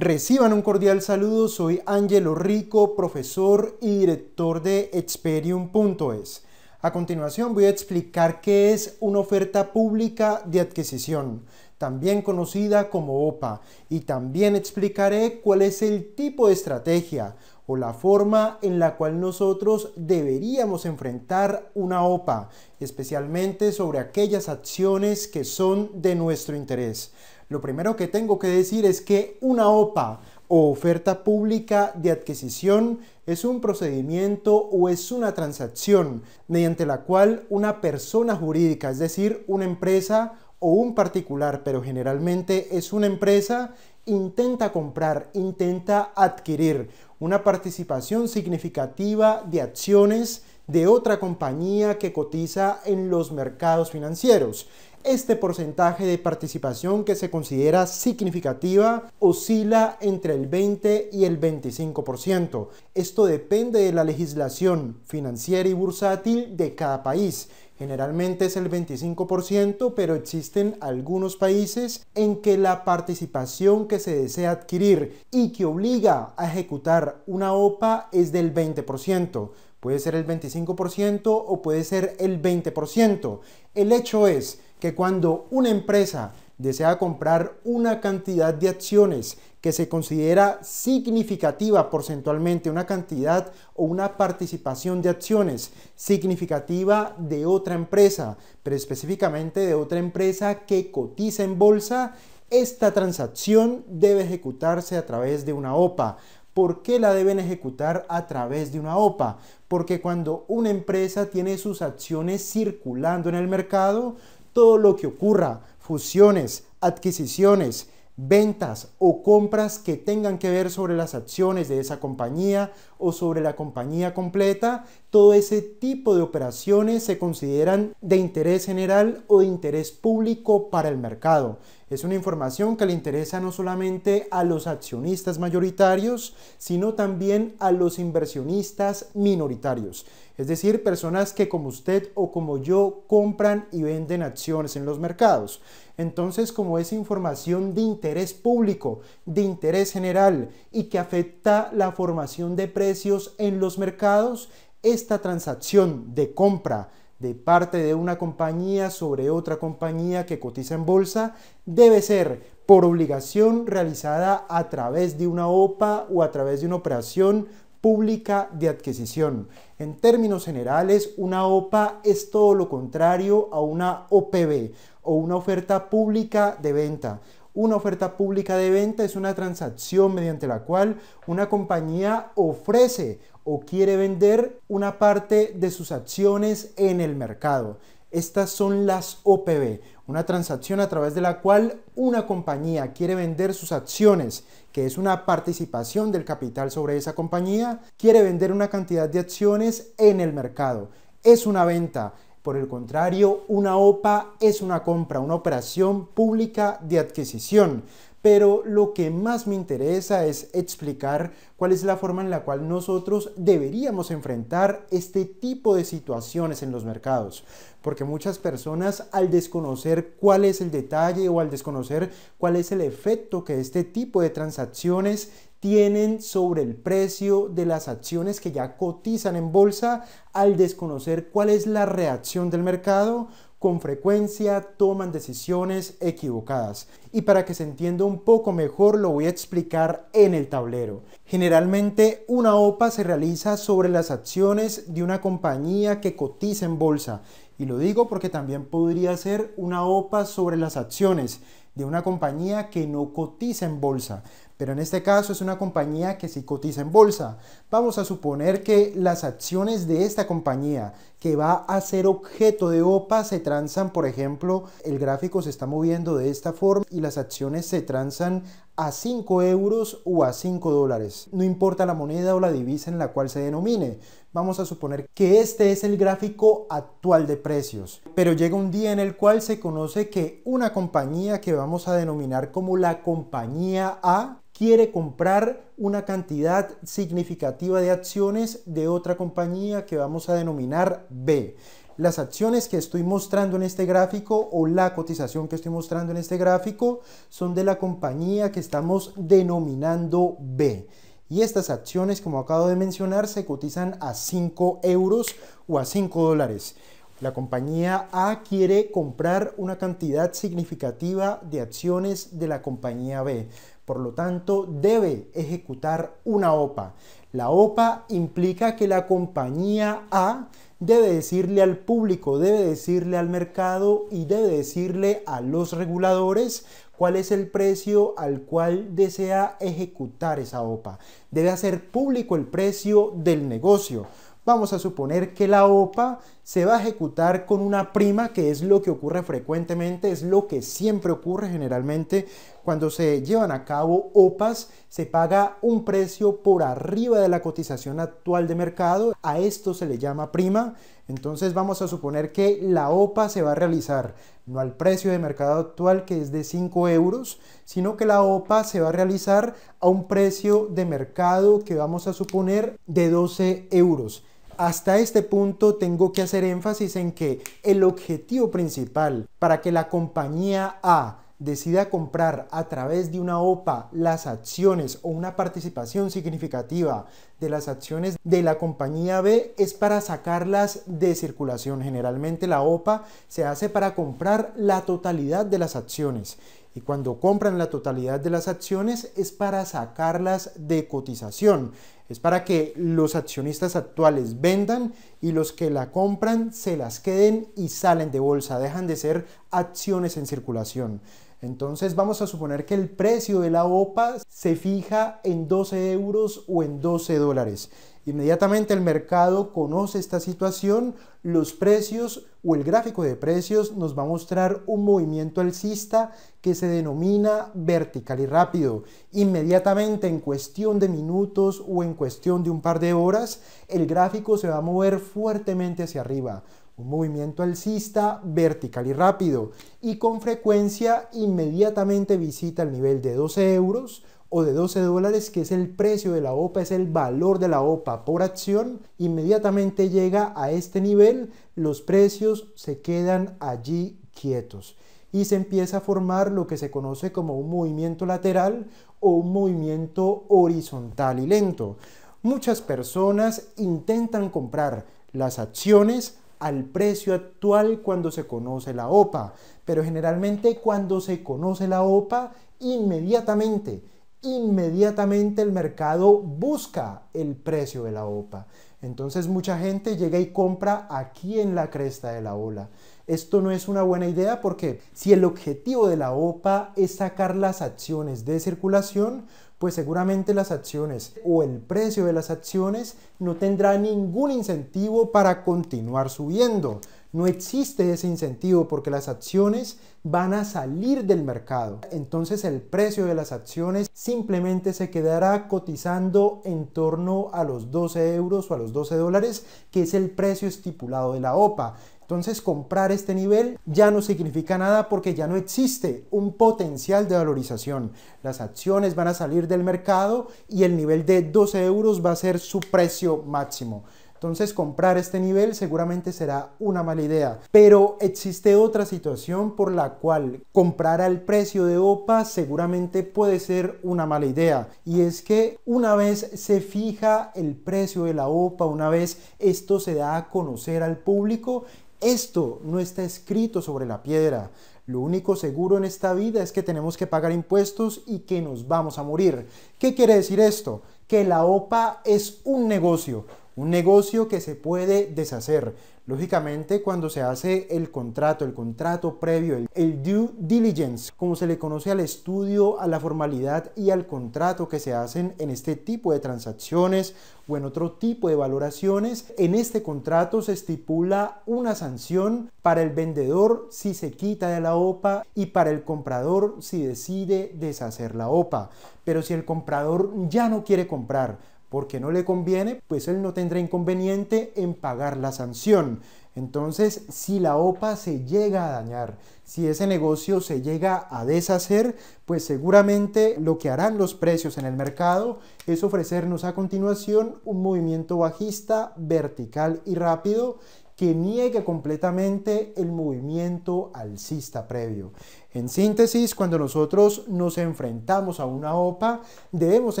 Reciban un cordial saludo, soy Angelo Rico, profesor y director de Experium.es. A continuación voy a explicar qué es una oferta pública de adquisición, también conocida como OPA, y también explicaré cuál es el tipo de estrategia, o la forma en la cual nosotros deberíamos enfrentar una OPA, especialmente sobre aquellas acciones que son de nuestro interés. Lo primero que tengo que decir es que una OPA o oferta pública de adquisición es un procedimiento o es una transacción mediante la cual una persona jurídica, es decir, una empresa o un particular, pero generalmente es una empresa, intenta comprar, intenta adquirir una participación significativa de acciones de otra compañía que cotiza en los mercados financieros. Este porcentaje de participación que se considera significativa oscila entre el 20 y el 25%. Esto depende de la legislación financiera y bursátil de cada país Generalmente es el 25%, pero existen algunos países en que la participación que se desea adquirir y que obliga a ejecutar una OPA es del 20%. Puede ser el 25% o puede ser el 20%. El hecho es que cuando una empresa desea comprar una cantidad de acciones que se considera significativa porcentualmente, una cantidad o una participación de acciones significativa de otra empresa, pero específicamente de otra empresa que cotiza en bolsa, esta transacción debe ejecutarse a través de una OPA. ¿Por qué la deben ejecutar a través de una OPA? Porque cuando una empresa tiene sus acciones circulando en el mercado, todo lo que ocurra, fusiones, adquisiciones, ventas o compras que tengan que ver sobre las acciones de esa compañía o sobre la compañía completa, todo ese tipo de operaciones se consideran de interés general o de interés público para el mercado es una información que le interesa no solamente a los accionistas mayoritarios, sino también a los inversionistas minoritarios, es decir, personas que como usted o como yo compran y venden acciones en los mercados. Entonces, como es información de interés público, de interés general y que afecta la formación de precios en los mercados, esta transacción de compra de parte de una compañía sobre otra compañía que cotiza en bolsa debe ser por obligación realizada a través de una OPA o a través de una operación pública de adquisición. En términos generales, una OPA es todo lo contrario a una OPB o una oferta pública de venta. Una oferta pública de venta es una transacción mediante la cual una compañía ofrece o quiere vender una parte de sus acciones en el mercado. Estas son las OPB, una transacción a través de la cual una compañía quiere vender sus acciones, que es una participación del capital sobre esa compañía, quiere vender una cantidad de acciones en el mercado. Es una venta. Por el contrario, una OPA es una compra, una operación pública de adquisición pero lo que más me interesa es explicar cuál es la forma en la cual nosotros deberíamos enfrentar este tipo de situaciones en los mercados. Porque muchas personas al desconocer cuál es el detalle o al desconocer cuál es el efecto que este tipo de transacciones tienen sobre el precio de las acciones que ya cotizan en bolsa, al desconocer cuál es la reacción del mercado, con frecuencia toman decisiones equivocadas. Y para que se entienda un poco mejor lo voy a explicar en el tablero. Generalmente una OPA se realiza sobre las acciones de una compañía que cotiza en bolsa. Y lo digo porque también podría ser una OPA sobre las acciones de una compañía que no cotiza en bolsa. Pero en este caso es una compañía que sí cotiza en bolsa. Vamos a suponer que las acciones de esta compañía que va a ser objeto de OPA se transan, por ejemplo, el gráfico se está moviendo de esta forma y las acciones se transan a 5 euros o a 5 dólares. No importa la moneda o la divisa en la cual se denomine. Vamos a suponer que este es el gráfico actual de precios. Pero llega un día en el cual se conoce que una compañía que vamos a denominar como la compañía A quiere comprar una cantidad significativa de acciones de otra compañía que vamos a denominar B las acciones que estoy mostrando en este gráfico o la cotización que estoy mostrando en este gráfico son de la compañía que estamos denominando B. Y estas acciones, como acabo de mencionar, se cotizan a 5 euros o a 5 dólares. La compañía A quiere comprar una cantidad significativa de acciones de la compañía B. Por lo tanto, debe ejecutar una OPA. La OPA implica que la compañía A debe decirle al público, debe decirle al mercado y debe decirle a los reguladores cuál es el precio al cual desea ejecutar esa OPA. Debe hacer público el precio del negocio. Vamos a suponer que la OPA se va a ejecutar con una prima, que es lo que ocurre frecuentemente, es lo que siempre ocurre generalmente cuando se llevan a cabo OPAs, se paga un precio por arriba de la cotización actual de mercado, a esto se le llama prima, entonces vamos a suponer que la OPA se va a realizar no al precio de mercado actual que es de 5 euros, sino que la OPA se va a realizar a un precio de mercado que vamos a suponer de 12 euros. Hasta este punto tengo que hacer énfasis en que el objetivo principal para que la compañía A decida comprar a través de una OPA las acciones o una participación significativa de las acciones de la compañía B es para sacarlas de circulación. Generalmente la OPA se hace para comprar la totalidad de las acciones y cuando compran la totalidad de las acciones es para sacarlas de cotización. Es para que los accionistas actuales vendan y los que la compran se las queden y salen de bolsa, dejan de ser acciones en circulación. Entonces vamos a suponer que el precio de la OPA se fija en 12 euros o en 12 dólares. Inmediatamente el mercado conoce esta situación, los precios o el gráfico de precios nos va a mostrar un movimiento alcista que se denomina vertical y rápido. Inmediatamente en cuestión de minutos o en cuestión de un par de horas, el gráfico se va a mover fuertemente hacia arriba un movimiento alcista vertical y rápido y con frecuencia inmediatamente visita el nivel de 12 euros o de 12 dólares que es el precio de la OPA, es el valor de la OPA por acción, inmediatamente llega a este nivel, los precios se quedan allí quietos y se empieza a formar lo que se conoce como un movimiento lateral o un movimiento horizontal y lento. Muchas personas intentan comprar las acciones al precio actual cuando se conoce la OPA, pero generalmente cuando se conoce la OPA, inmediatamente, inmediatamente el mercado busca el precio de la OPA. Entonces mucha gente llega y compra aquí en la cresta de la ola. Esto no es una buena idea porque si el objetivo de la OPA es sacar las acciones de circulación, pues seguramente las acciones o el precio de las acciones no tendrá ningún incentivo para continuar subiendo. No existe ese incentivo porque las acciones van a salir del mercado. Entonces el precio de las acciones simplemente se quedará cotizando en torno a los 12 euros o a los 12 dólares, que es el precio estipulado de la OPA. Entonces comprar este nivel ya no significa nada porque ya no existe un potencial de valorización. Las acciones van a salir del mercado y el nivel de 12 euros va a ser su precio máximo. Entonces comprar este nivel seguramente será una mala idea. Pero existe otra situación por la cual comprar al precio de OPA seguramente puede ser una mala idea. Y es que una vez se fija el precio de la OPA, una vez esto se da a conocer al público, esto no está escrito sobre la piedra. Lo único seguro en esta vida es que tenemos que pagar impuestos y que nos vamos a morir. ¿Qué quiere decir esto? Que la OPA es un negocio, un negocio que se puede deshacer. Lógicamente, cuando se hace el contrato, el contrato previo, el, due diligence, como se le conoce al estudio, a la formalidad y al contrato que se hacen en este tipo de transacciones o en otro tipo de valoraciones, en este contrato se estipula una sanción para el vendedor si se quita de la OPA y para el comprador si decide deshacer la OPA. Pero si el comprador ya no quiere comprar, porque no le conviene, pues él no tendrá inconveniente en pagar la sanción. Entonces, si la OPA se llega a dañar, si ese negocio se llega a deshacer, pues seguramente lo que harán los precios en el mercado es ofrecernos a continuación un movimiento bajista vertical y rápido que niegue completamente el movimiento alcista previo. En síntesis, cuando nosotros nos enfrentamos a una OPA, debemos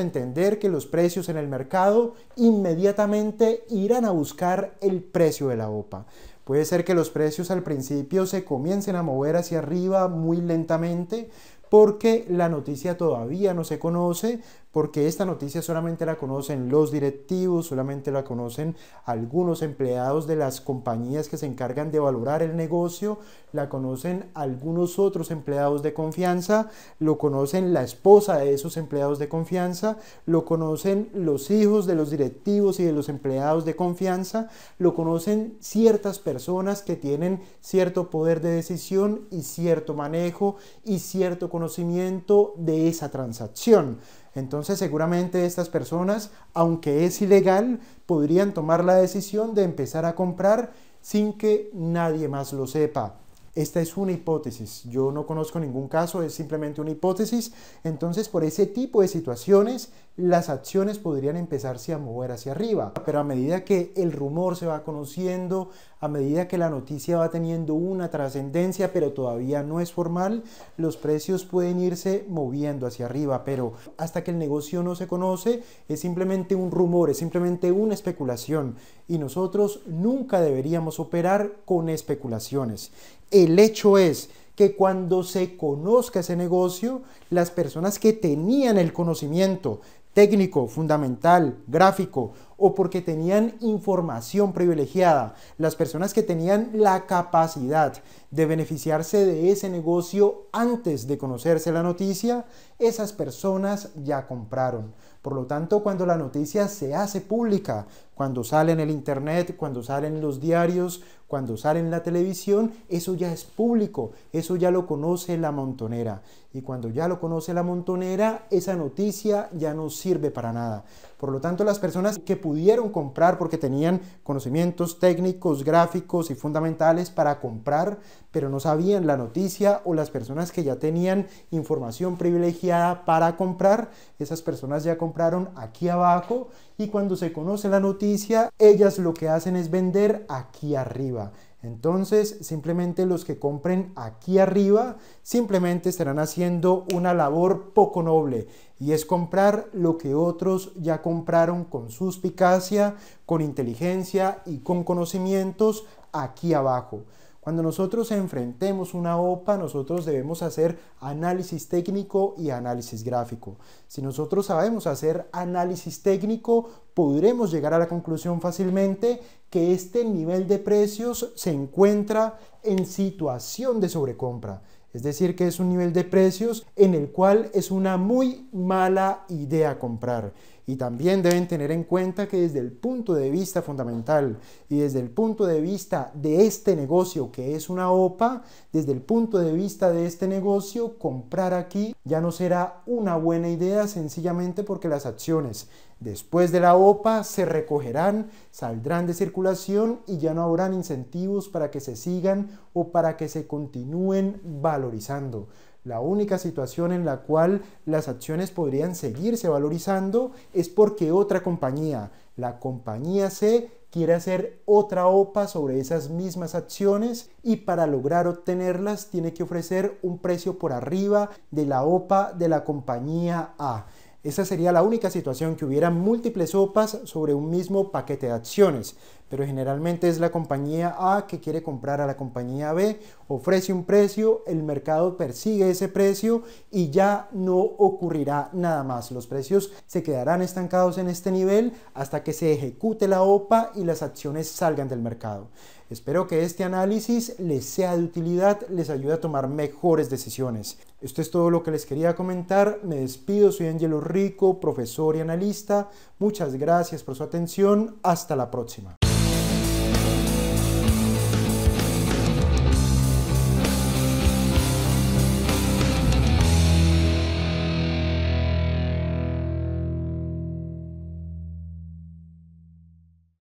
entender que los precios en el mercado inmediatamente irán a buscar el precio de la OPA. Puede ser que los precios al principio se comiencen a mover hacia arriba muy lentamente, porque la noticia todavía no se conoce, porque esta noticia solamente la conocen los directivos, solamente la conocen algunos empleados de las compañías que se encargan de valorar el negocio, la conocen algunos otros empleados de confianza, lo conocen la esposa de esos empleados de confianza, lo conocen los hijos de los directivos y de los empleados de confianza, lo conocen ciertas personas que tienen cierto poder de decisión y cierto manejo y cierto conocimiento de esa transacción. Entonces seguramente estas personas, aunque es ilegal, podrían tomar la decisión de empezar a comprar sin que nadie más lo sepa. Esta es una hipótesis. Yo no conozco ningún caso, es simplemente una hipótesis. Entonces, por ese tipo de situaciones, las acciones podrían empezarse a mover hacia arriba. Pero a medida que el rumor se va conociendo, a medida que la noticia va teniendo una trascendencia, pero todavía no es formal, los precios pueden irse moviendo hacia arriba. Pero hasta que el negocio no se conoce, es simplemente un rumor, es simplemente una especulación y nosotros nunca deberíamos operar con especulaciones. El hecho es que cuando se conozca ese negocio, las personas que tenían el conocimiento técnico, fundamental, gráfico, o porque tenían información privilegiada, las personas que tenían la capacidad de beneficiarse de ese negocio antes de conocerse la noticia, esas personas ya compraron. Por lo tanto, cuando la noticia se hace pública, cuando sale en el Internet, cuando salen los diarios, cuando sale en la televisión, eso ya es público, eso ya lo conoce la montonera. Y cuando ya lo conoce la montonera, esa noticia ya no sirve para nada. Por lo tanto, las personas que pudieron comprar porque tenían conocimientos técnicos, gráficos y fundamentales para comprar, pero no sabían la noticia, o las personas que ya tenían información privilegiada para comprar, esas personas ya compraron aquí abajo y cuando se conoce la noticia, ellas lo que hacen es vender aquí arriba. Entonces, simplemente los que compren aquí arriba, simplemente estarán haciendo una labor poco noble y es comprar lo que otros ya compraron con suspicacia, con inteligencia y con conocimientos aquí abajo. Cuando nosotros enfrentemos una OPA, nosotros debemos hacer análisis técnico y análisis gráfico. Si nosotros sabemos hacer análisis técnico, podremos llegar a la conclusión fácilmente que este nivel de precios se encuentra en situación de sobrecompra. Es decir, que es un nivel de precios en el cual es una muy mala idea comprar. Y también deben tener en cuenta que desde el punto de vista fundamental y desde el punto de vista de este negocio que es una OPA, desde el punto de vista de este negocio, comprar aquí ya no será una buena idea sencillamente porque las acciones después de la OPA se recogerán, saldrán de circulación y ya no habrán incentivos para que se sigan o para que se continúen valorizando. La única situación en la cual las acciones podrían seguirse valorizando es porque otra compañía, la compañía C, quiere hacer otra OPA sobre esas mismas acciones y para lograr obtenerlas tiene que ofrecer un precio por arriba de la OPA de la compañía A. Esa sería la única situación que hubiera múltiples OPAs sobre un mismo paquete de acciones, pero generalmente es la compañía A que quiere comprar a la compañía B, ofrece un precio, el mercado persigue ese precio y ya no ocurrirá nada más. Los precios se quedarán estancados en este nivel hasta que se ejecute la OPA y las acciones salgan del mercado. Espero que este análisis les sea de utilidad, les ayude a tomar mejores decisiones. Esto es todo lo que les quería comentar. Me despido, soy Angelo Rico, profesor y analista. Muchas gracias por su atención. Hasta la próxima.